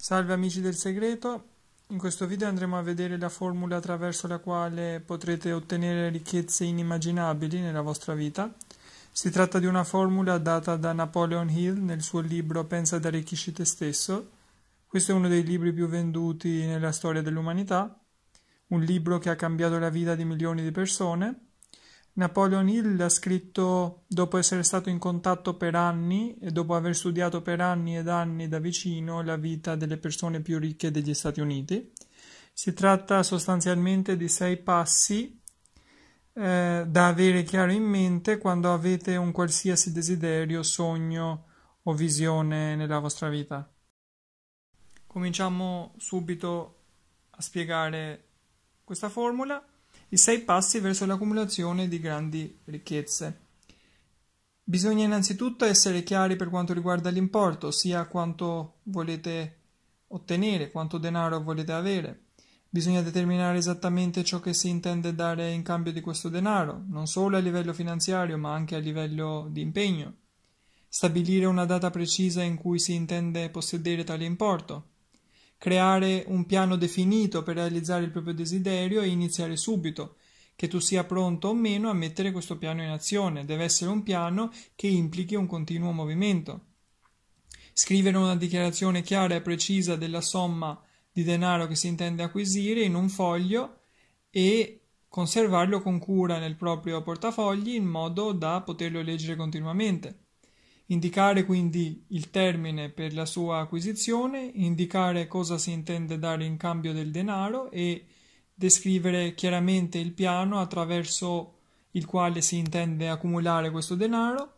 Salve amici del segreto, in questo video andremo a vedere la formula attraverso la quale potrete ottenere ricchezze inimmaginabili nella vostra vita. Si tratta di una formula data da Napoleon Hill nel suo libro Pensa ad arricchisci te stesso. Questo è uno dei libri più venduti nella storia dell'umanità, un libro che ha cambiato la vita di milioni di persone Napoleon Hill ha scritto dopo essere stato in contatto per anni e dopo aver studiato per anni ed anni da vicino la vita delle persone più ricche degli Stati Uniti. Si tratta sostanzialmente di sei passi eh, da avere chiaro in mente quando avete un qualsiasi desiderio, sogno o visione nella vostra vita. Cominciamo subito a spiegare questa formula i sei passi verso l'accumulazione di grandi ricchezze. Bisogna innanzitutto essere chiari per quanto riguarda l'importo, ossia quanto volete ottenere, quanto denaro volete avere. Bisogna determinare esattamente ciò che si intende dare in cambio di questo denaro, non solo a livello finanziario ma anche a livello di impegno. Stabilire una data precisa in cui si intende possedere tale importo creare un piano definito per realizzare il proprio desiderio e iniziare subito, che tu sia pronto o meno a mettere questo piano in azione, deve essere un piano che implichi un continuo movimento. Scrivere una dichiarazione chiara e precisa della somma di denaro che si intende acquisire in un foglio e conservarlo con cura nel proprio portafogli in modo da poterlo leggere continuamente indicare quindi il termine per la sua acquisizione, indicare cosa si intende dare in cambio del denaro e descrivere chiaramente il piano attraverso il quale si intende accumulare questo denaro.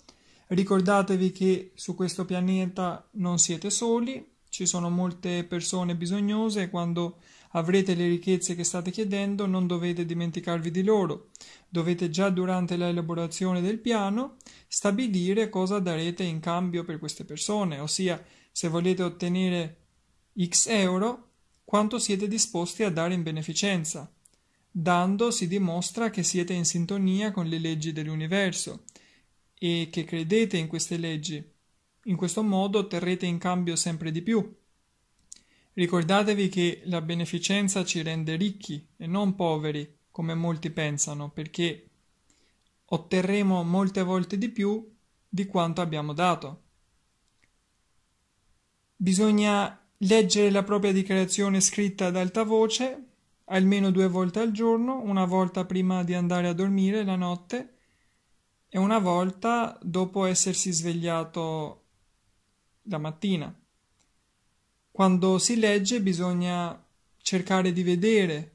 Ricordatevi che su questo pianeta non siete soli, ci sono molte persone bisognose e quando avrete le ricchezze che state chiedendo, non dovete dimenticarvi di loro. Dovete già durante l'elaborazione del piano stabilire cosa darete in cambio per queste persone, ossia se volete ottenere x euro, quanto siete disposti a dare in beneficenza. Dando si dimostra che siete in sintonia con le leggi dell'universo e che credete in queste leggi. In questo modo otterrete in cambio sempre di più. Ricordatevi che la beneficenza ci rende ricchi e non poveri, come molti pensano, perché otterremo molte volte di più di quanto abbiamo dato. Bisogna leggere la propria dichiarazione scritta ad alta voce almeno due volte al giorno, una volta prima di andare a dormire la notte e una volta dopo essersi svegliato la mattina. Quando si legge bisogna cercare di vedere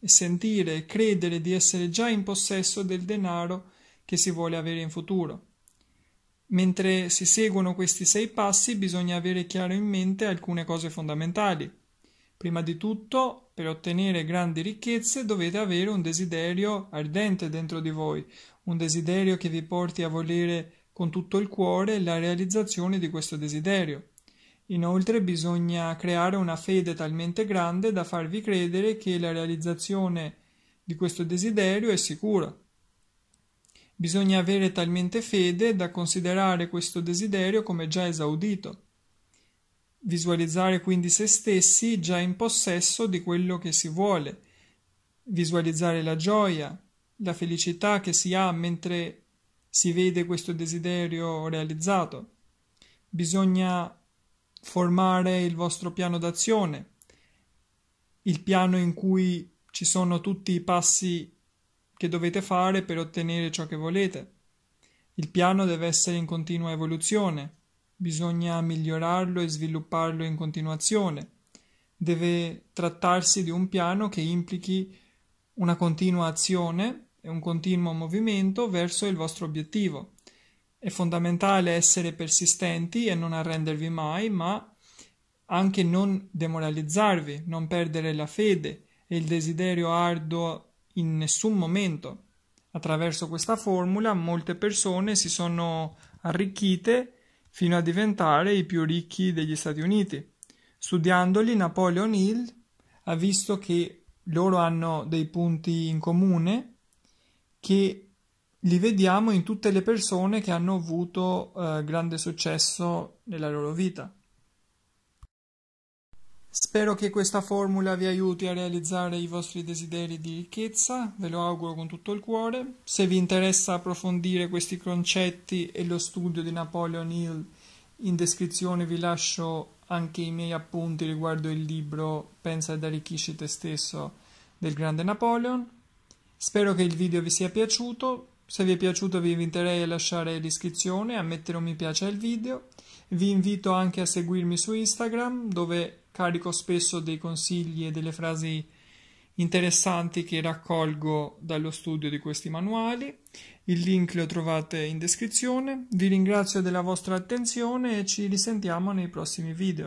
e sentire e credere di essere già in possesso del denaro che si vuole avere in futuro. Mentre si seguono questi sei passi bisogna avere chiaro in mente alcune cose fondamentali. Prima di tutto, per ottenere grandi ricchezze dovete avere un desiderio ardente dentro di voi, un desiderio che vi porti a volere con tutto il cuore la realizzazione di questo desiderio. Inoltre bisogna creare una fede talmente grande da farvi credere che la realizzazione di questo desiderio è sicura. Bisogna avere talmente fede da considerare questo desiderio come già esaudito. Visualizzare quindi se stessi già in possesso di quello che si vuole. Visualizzare la gioia, la felicità che si ha mentre si vede questo desiderio realizzato. Bisogna formare il vostro piano d'azione, il piano in cui ci sono tutti i passi che dovete fare per ottenere ciò che volete. Il piano deve essere in continua evoluzione, bisogna migliorarlo e svilupparlo in continuazione. Deve trattarsi di un piano che implichi una continua azione e un continuo movimento verso il vostro obiettivo. È fondamentale essere persistenti e non arrendervi mai, ma anche non demoralizzarvi, non perdere la fede e il desiderio arduo in nessun momento. Attraverso questa formula molte persone si sono arricchite fino a diventare i più ricchi degli Stati Uniti. Studiandoli, Napoleon Hill ha visto che loro hanno dei punti in comune che li vediamo in tutte le persone che hanno avuto eh, grande successo nella loro vita. Spero che questa formula vi aiuti a realizzare i vostri desideri di ricchezza, ve lo auguro con tutto il cuore. Se vi interessa approfondire questi concetti e lo studio di Napoleon Hill, in descrizione vi lascio anche i miei appunti riguardo il libro Pensa ed arricchisci te stesso del grande Napoleon. Spero che il video vi sia piaciuto, se vi è piaciuto vi inviterei a lasciare l'iscrizione, a mettere un mi piace al video. Vi invito anche a seguirmi su Instagram dove carico spesso dei consigli e delle frasi interessanti che raccolgo dallo studio di questi manuali. Il link lo trovate in descrizione. Vi ringrazio della vostra attenzione e ci risentiamo nei prossimi video.